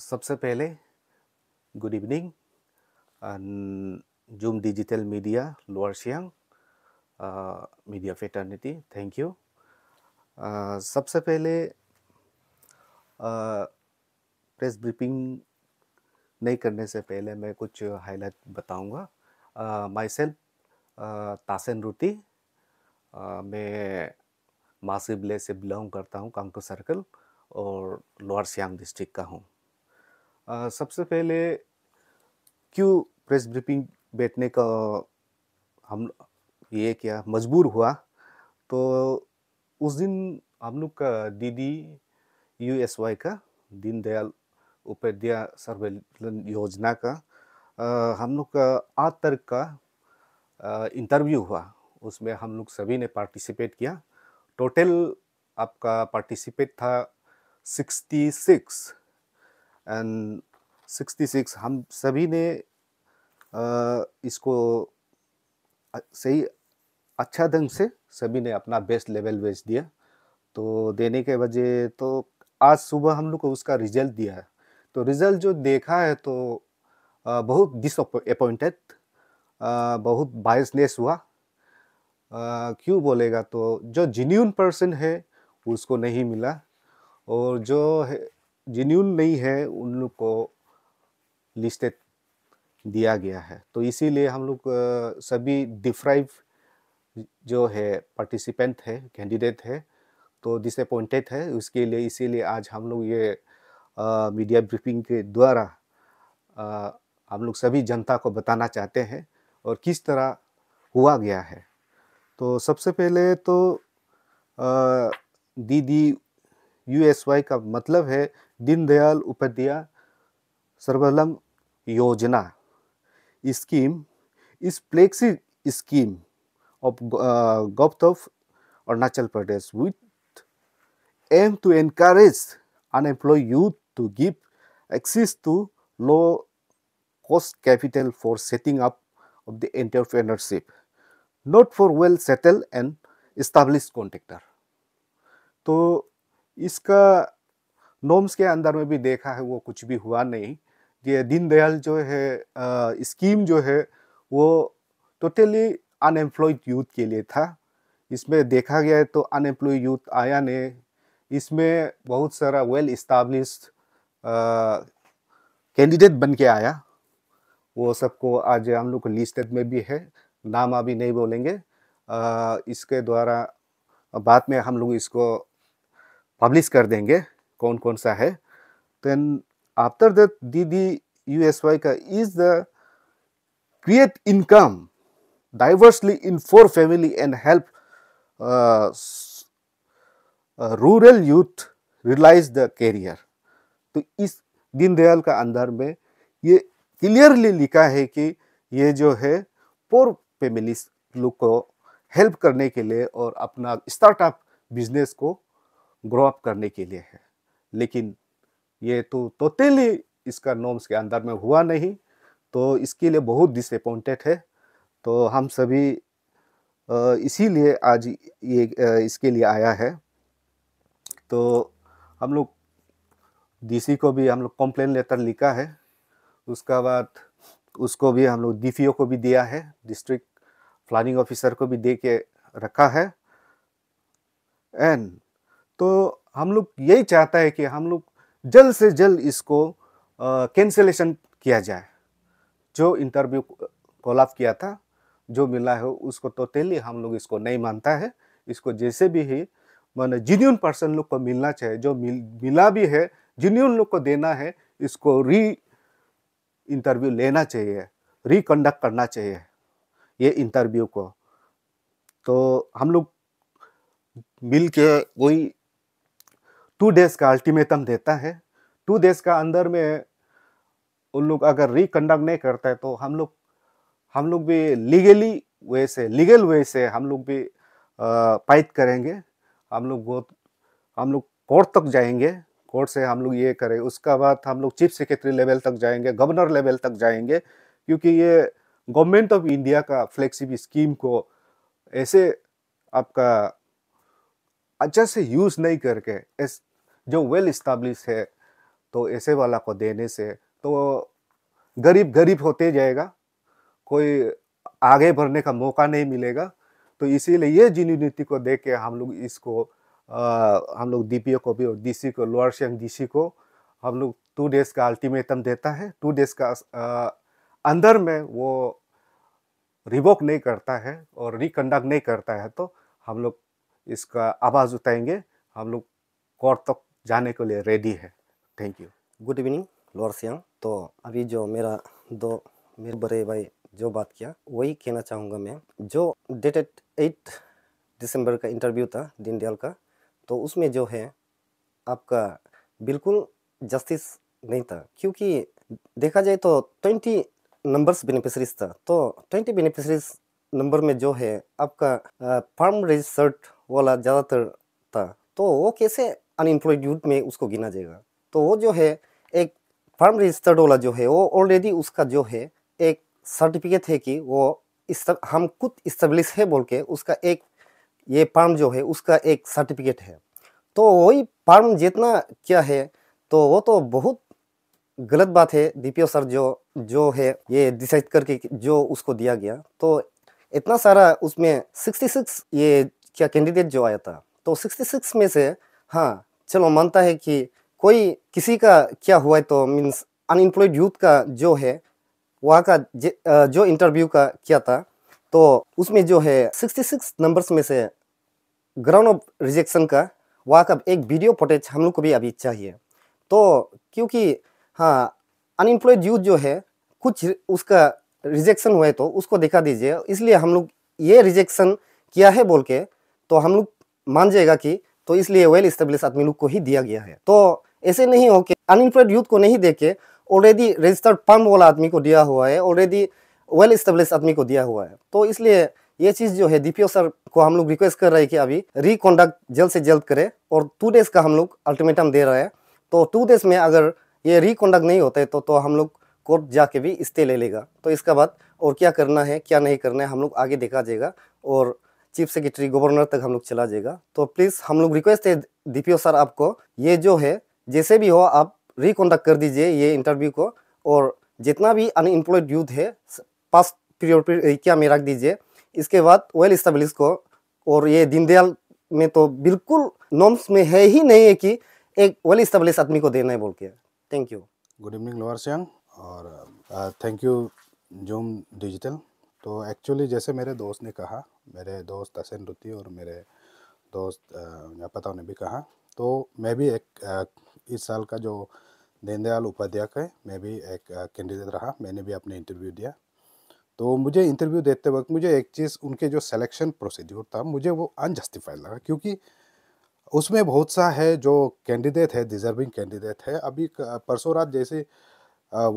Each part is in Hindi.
सबसे पहले good evening Zoom digital media lower Siang media fraternity thank you सबसे पहले प्रेस uh, ब्रीफिंग नहीं करने से पहले मैं कुछ हाईलाइट बताऊंगा माई सेल्फ तासन रूटी मैं मासी से बिलोंग करता हूँ कांको सर्कल और लोअर सियांग डिस्ट्रिक्ट का हूँ सबसे पहले क्यों प्रेस ब्रीफिंग बैठने का हम ये क्या मजबूर हुआ तो उस दिन हम लोग का दीदी यू एस वाई का दीनदयाल उपाध्याय सर्वेलन योजना का आ, हम लोग का आठ तक का इंटरव्यू हुआ उसमें हम लोग सभी ने पार्टिसिपेट किया टोटल आपका पार्टिसिपेट था सिक्सटी सिक्स एंड 66 हम सभी ने इसको सही अच्छा ढंग से सभी ने अपना बेस्ट लेवल भेज दिया तो देने के वजह तो आज सुबह हम लोग को उसका रिजल्ट दिया है तो रिजल्ट जो देखा है तो बहुत डिसअपॉइंटेड बहुत बायसनेस हुआ क्यों बोलेगा तो जो जिन्यून पर्सन है उसको नहीं मिला और जो है जेन्यून नहीं है उन लोग को लिस्ट दिया गया है तो इसीलिए हम लोग सभी डिफ्राइव जो है पार्टिसिपेंट है कैंडिडेट है तो डिसअपॉइंटेड है उसके लिए इसीलिए आज हम लोग ये आ, मीडिया ब्रीफिंग के द्वारा हम लोग सभी जनता को बताना चाहते हैं और किस तरह हुआ गया है तो सबसे पहले तो आ, दीदी यू का मतलब है दीनदयाल उपाध्याय सर्वलम योजना scheme is flexi scheme of govt of Arunachal Pradesh with aim to encourage unemploy youth to give access to low cost capital for setting up of the entrepreneurship not for well settle and establish contractor तो इसका नोम्स के अंदर में भी देखा है वो कुछ भी हुआ नहीं ये दीनदयाल जो है आ, स्कीम जो है वो टोटली अनएम्प्लॉयड यूथ के लिए था इसमें देखा गया है तो अनएम्प्लॉय यूथ आया ने इसमें बहुत सारा वेल इस्टाब्लिश कैंडिडेट बन के आया वो सबको आज हम लोग लिस्टेड में भी है नाम अभी नहीं बोलेंगे आ, इसके द्वारा बाद में हम लोग इसको पब्लिश कर देंगे कौन कौन सा है then after the D D U S Y का is the create income diversely in for family and help rural youth realise the career तो इस दीनदयाल का अंदर में ये क्लियरली लिखा है कि ये जो है पोर फैमिली लोग को हेल्प करने के लिए और अपना स्टार्टअप बिजनेस को ग्रो अप करने के लिए है लेकिन ये तो टोटली इसका नॉर्म्स के अंदर में हुआ नहीं तो इसके लिए बहुत डिसअपॉइंटेड है तो हम सभी इसीलिए आज ये इसके लिए आया है तो हम लोग डीसी को भी हम लोग कंप्लेन लेटर लिखा है उसका बाद उसको भी हम लोग डी को भी दिया है डिस्ट्रिक्ट प्लानिंग ऑफिसर को भी दे के रखा है एंड तो हम लोग यही चाहता है कि हम लोग जल्द से जल्द इसको कैंसिलेशन किया जाए जो इंटरव्यू कोलाप किया था जो मिला है उसको तो तेली हम लोग इसको नहीं मानता है इसको जैसे भी है मैंने जिन्यून पर्सन लोग को मिलना चाहिए जो मिल, मिला भी है जिन्यून लोग को देना है इसको री इंटरव्यू लेना चाहिए रिकंडक्ट करना चाहिए ये इंटरव्यू को तो हम लोग मिल के वही टू डेज़ का अल्टीमेटम देता है टू डेज़ का अंदर में उन लोग अगर रिकंडक्ट नहीं करता है तो हम लोग हम लोग भी लीगली वे से लीगल वे से हम लोग भी पाइट करेंगे हम लोग हम लोग कोर्ट तक जाएंगे कोर्ट से हम लोग ये करें उसका बाद हम लोग चीफ सेक्रेटरी लेवल तक जाएंगे गवर्नर लेवल तक जाएंगे क्योंकि ये गवर्नमेंट ऑफ इंडिया का फ्लेक्सिबल स्कीम को ऐसे आपका अच्छा से यूज़ नहीं करके जो वेल इस्टाब्लिश है तो ऐसे वाला को देने से तो गरीब गरीब होते जाएगा कोई आगे बढ़ने का मौका नहीं मिलेगा तो इसीलिए ये नीति को देख के हम लोग इसको आ, हम लोग डीपीओ को भी और डीसी को लोअर सियांग डीसी को हम लोग टू डेज का अल्टीमेटम देता है टू डेज का आ, अंदर में वो रिवोक नहीं करता है और रिकंडक्ट नहीं करता है तो हम लोग इसका आवाज़ उठाएंगे हम लोग कोर्ट तक जाने के लिए रेडी है thank you good evening lower Siang तो अभी जो मेरा दो मेरे बड़े भाई जो बात किया वही कहना चाहूँगा मैं जो डेटेड एट दिसंबर का इंटरव्यू था दीनदयाल का तो उसमें जो है आपका बिल्कुल जस्टिस नहीं था क्योंकि देखा जाए तो ट्वेंटी नंबर्स बेनिफिशरीज था तो ट्वेंटी बेनिफिशरीज नंबर में जो है आपका फार्म रजिस्टर्ड वाला ज़्यादातर था तो वो कैसे अनएम्प्लॉयड यूथ में उसको गिना जाएगा तो वो जो है एक फार्म रजिस्टर्ड वाला जो है वो ऑलरेडी उसका जो है एक सर्टिफिकेट है कि वो इस तर, हम खुद इस्टेब्लिश है बोल के उसका एक ये फार्म जो है उसका एक सर्टिफिकेट है तो वही फार्म जितना क्या है तो वो तो बहुत गलत बात है डीपीओ सर जो जो है ये डिसाइड करके जो उसको दिया गया तो इतना सारा उसमें 66 ये क्या कैंडिडेट जो आया था तो 66 में से हाँ चलो मानता है कि कोई किसी का क्या हुआ है तो मीन्स अनएम्प्लॉयड यूथ का जो है वहाँ का जो इंटरव्यू का किया था तो उसमें जो है 66 नंबर्स में से ग्राउंड ऑफ रिजेक्शन का वहाँ का एक वीडियो फुटेज हम लोग को भी अभी चाहिए तो क्योंकि हाँ अनएम्प्लॉयड यूथ जो है कुछ उसका रिजेक्शन हुआ है तो उसको दिखा दीजिए इसलिए हम लोग ये रिजेक्शन किया है बोल के तो हम लोग मान जाएगा कि तो इसलिए वेल स्टेब्लिश आदमी लोग को ही दिया गया है तो ऐसे नहीं हो कि अनएम्प्लॉयड यूथ को नहीं दे के ऑलरेडी रजिस्टर्ड फर्म वाला आदमी को दिया हुआ है ऑलरेडी वेल स्टेब्लिश आदमी को दिया हुआ है तो इसलिए ये चीज़ जो है डीपीओ सर को हम लोग रिक्वेस्ट कर रहे हैं कि अभी रिकॉन्डक्ट जल्द से जल्द करे और टू डेज का हम लोग अल्टीमेटम दे रहे हैं तो टू डेज में अगर ये रिकॉन्डक्ट नहीं होता है तो, तो हम लोग कोर्ट जाके भी इस्ते ले लेगा तो इसका बाद और क्या करना है क्या नहीं करना है हम लोग आगे देखा जाएगा और चीफ सेक्रेटरी गवर्नर तक हम लोग चला जाएगा तो प्लीज़ हम लोग रिक्वेस्ट है डी सर आपको ये जो है जैसे भी हो आप रिकॉन्डक्ट कर दीजिए ये इंटरव्यू को और जितना भी अनएम्प्लॉयड यूथ है पास पीरियड क्या में रख दीजिए इसके बाद वेल स्टेब्लिश को और ये दीनदयाल में तो बिल्कुल नॉर्म्स में है ही नहीं है कि एक वेल स्टेब्लिश आदमी को देना है बोल के thank you good evening lower Siang और थैंक यू जूम डिजिटल तो एक्चुअली जैसे मेरे दोस्त ने कहा मेरे दोस्त असन रुति और मेरे दोस्त पता ने भी कहा तो मैं भी एक इस साल का जो दीनदयाल उपाध्याय है मैं भी एक कैंडिडेट रहा मैंने भी अपने इंटरव्यू दिया तो मुझे इंटरव्यू देते वक्त मुझे एक चीज़ उनके जो सिलेक्शन प्रोसीड्यूर था मुझे वो अनजस्टिफाइड लगा क्योंकि उसमें बहुत सा है जो कैंडिडेट है डिजर्विंग कैंडिडेट है अभी परसों रात जैसे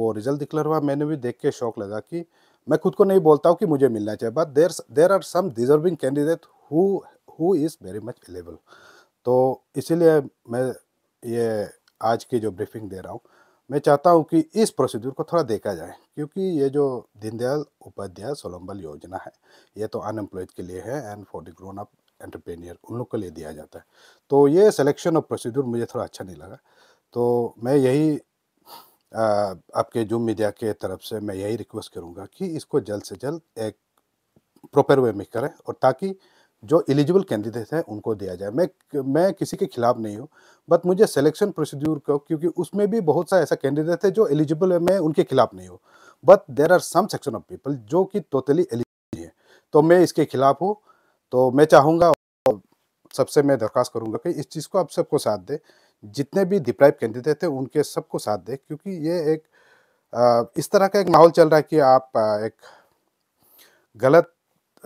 वो रिज़ल्ट डिक्लेयर हुआ मैंने भी देख के शौक लगा कि मैं खुद को नहीं बोलता हूँ कि मुझे मिलना चाहिए but there there are some deserving candidate who who is very much eligible तो इसीलिए मैं ये आज की जो ब्रीफिंग दे रहा हूँ मैं चाहता हूँ कि इस प्रोसीड्यूर को थोड़ा देखा जाए क्योंकि ये जो दीनदयाल उपाध्याय सोलम्बल योजना है ये तो अनएम्प्लॉयड के लिए है and for the grown up entrepreneur उन लोग के लिए दिया जाता है तो ये सिलेक्शन और प्रोसीड्यूर मुझे थोड़ा अच्छा नहीं लगा तो मैं यही आपके जूम मीडिया के तरफ से मैं यही रिक्वेस्ट करूँगा कि इसको जल्द से जल्द एक प्रॉपर वे में करें और ताकि जो एलिजिबल कैंडिडेट हैं उनको दिया जाए मैं मैं किसी के खिलाफ नहीं हूँ बट मुझे सिलेक्शन प्रोसीड्यूर को क्योंकि उसमें भी बहुत सा ऐसा कैंडिडेट है जो एलिजिबल है मैं उनके खिलाफ नहीं हूँ but there are some section of people जो कि टोटली एलिजिबल है तो मैं इसके खिलाफ हूँ तो मैं चाहूँगा सबसे मैं दरख्वास्त करूँगा कि इस चीज़ को आप सबको साथ दें जितने भी डिप्राइव कैंडिडेट थे उनके सबको साथ दे क्योंकि ये एक इस तरह का एक माहौल चल रहा है कि आप एक गलत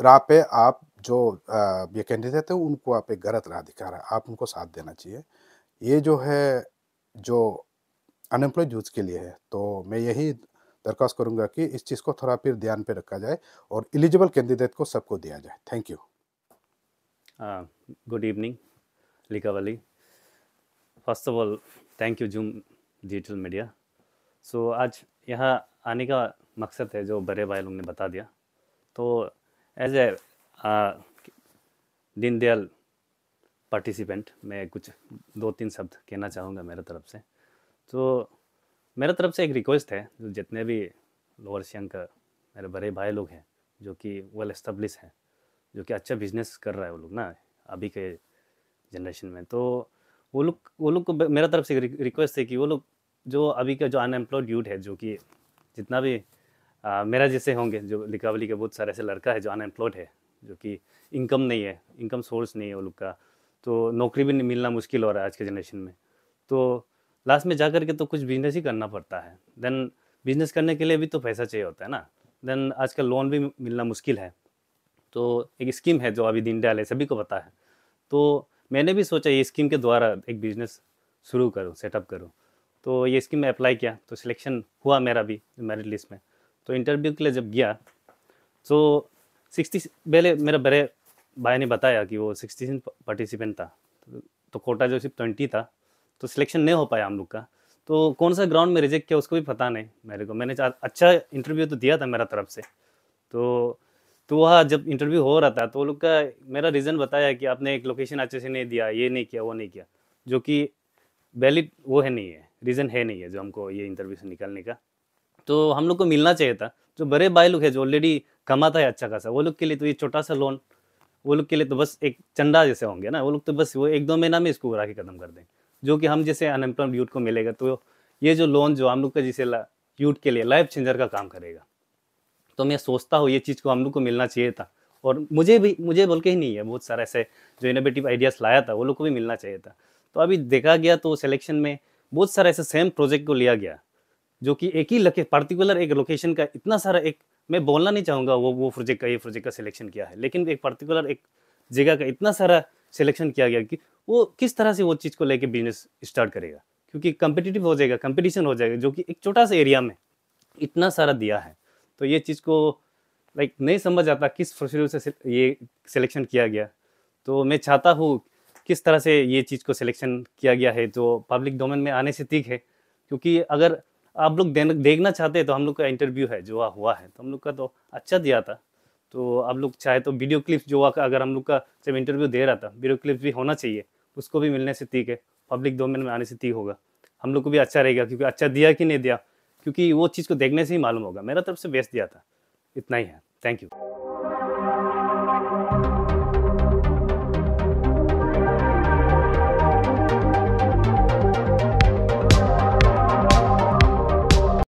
राह पे आप जो ये कैंडिडेट है उनको आप एक गलत राह दिखा रहा है आप उनको साथ देना चाहिए ये जो है जो अनएम्प्लॉयड यूथ के लिए है तो मैं यही दरख्वास्त करूंगा कि इस चीज़ को थोड़ा फिर ध्यान पे रखा जाए और एलिजिबल कैंडिडेट को सबको दिया जाए थैंक यू गुड इवनिंग वाली first of all thank you Zoom digital media so आज यहाँ आने का मकसद है जो बड़े भाई लोग ने बता दिया तो एज ए दीनदयाल पार्टिसिपेंट मैं कुछ दो तीन शब्द कहना चाहूँगा मेरे तरफ से तो मेरे तरफ से एक रिक्वेस्ट है जो जितने भी लोअर सियांग का मेरे बड़े भाई लोग हैं जो कि वेल एस्टेब्लिश हैं जो कि अच्छा बिजनेस कर रहा है वो लोग ना अभी के जनरेशन में तो वो लोग वो लोग को मेरा तरफ से रिक्वेस्ट है कि वो लोग जो अभी का जो अनएम्प्लॉयड यूथ है जो कि जितना भी आ, मेरा जैसे होंगे जो लिकावली के बहुत सारे ऐसे लड़का है जो अनएम्प्लॉयड है जो कि इनकम नहीं है इनकम सोर्स नहीं है वो लोग का तो नौकरी भी मिलना मुश्किल हो रहा है आज के जनरेशन में तो लास्ट में जा के तो कुछ बिजनेस ही करना पड़ता है देन बिजनेस करने के लिए भी तो पैसा चाहिए होता है ना देन आज लोन भी मिलना मुश्किल है तो एक स्कीम है जो अभी दीनदयाल है सभी को पता है तो मैंने भी सोचा ये स्कीम के द्वारा एक बिजनेस शुरू करूँ सेटअप करूँ तो ये स्कीम में अप्लाई किया तो सिलेक्शन हुआ मेरा भी मेरिट लिस्ट में तो इंटरव्यू के लिए जब गया तो सिक्सटी पहले मेरा बड़े भाई ने बताया कि वो सिक्सटी पार्टिसिपेंट था तो कोटा जो सिर्फ ट्वेंटी था तो सिलेक्शन नहीं हो पाया हम लोग का तो कौन सा ग्राउंड में रिजेक्ट किया उसको भी पता नहीं मेरे को मैंने अच्छा इंटरव्यू तो दिया था मेरा तरफ से तो तो वह जब इंटरव्यू हो रहा था तो वो लोग का मेरा रीज़न बताया कि आपने एक लोकेशन अच्छे से नहीं दिया ये नहीं किया वो नहीं किया जो कि वैलिड वो है नहीं है रीज़न है नहीं है जो हमको ये इंटरव्यू से निकालने का तो हम लोग को मिलना चाहिए था जो बड़े भाई लोग हैं जो ऑलरेडी कमाता है अच्छा खासा वो लोग के लिए तो ये छोटा सा लोन वो लोग के लिए तो बस एक चंदा जैसे होंगे ना वो लोग तो बस वो एक दो महीना में इसको उड़ा के ख़त्म कर देंगे जो कि हम जैसे अनएम्प्लॉयड यूथ को मिलेगा तो ये जो लोन जो हम लोग का जैसे यूथ के लिए लाइफ चेंजर का काम करेगा तो मैं सोचता हूँ ये चीज़ को हम लोग को मिलना चाहिए था और मुझे भी मुझे बोल के ही नहीं है बहुत सारा ऐसे जो इनोवेटिव आइडियाज़ लाया था वो लोग को भी मिलना चाहिए था तो अभी देखा गया तो सिलेक्शन में बहुत सारे ऐसे सेम प्रोजेक्ट को लिया गया जो कि एक ही पर्टिकुलर एक लोकेशन का इतना सारा एक मैं बोलना नहीं चाहूँगा वो वो प्रोजेक्ट का ये प्रोजेक्ट का सिलेक्शन किया है लेकिन एक पर्टिकुलर एक जगह का इतना सारा सिलेक्शन किया गया कि वो किस तरह से वो चीज़ को लेके बिजनेस स्टार्ट करेगा क्योंकि कंपिटिटिव हो जाएगा कंपटीशन हो जाएगा जो कि एक छोटा सा एरिया में इतना सारा दिया है तो ये चीज़ को लाइक नहीं समझ आता किस शेड्यूल से ये सिलेक्शन किया गया तो मैं चाहता हूँ किस तरह से ये चीज़ को सिलेक्शन किया गया है जो पब्लिक डोमेन में आने से ठीक है क्योंकि अगर आप लोग देखना चाहते हैं तो हम लोग का इंटरव्यू है जो हुआ है तो हम लोग का तो अच्छा दिया था तो आप लोग चाहे तो वीडियो क्लिप्स जो अगर हम लोग का जब इंटरव्यू दे रहा था वीडियो क्लिप्स भी होना चाहिए उसको भी मिलने से ठीक है पब्लिक डोमेन में आने से ठीक होगा हम लोग को भी अच्छा रहेगा क्योंकि अच्छा दिया कि नहीं दिया क्योंकि वो चीज़ को देखने से ही मालूम होगा मेरा तरफ से बेस्ट दिया था इतना ही है थैंक यू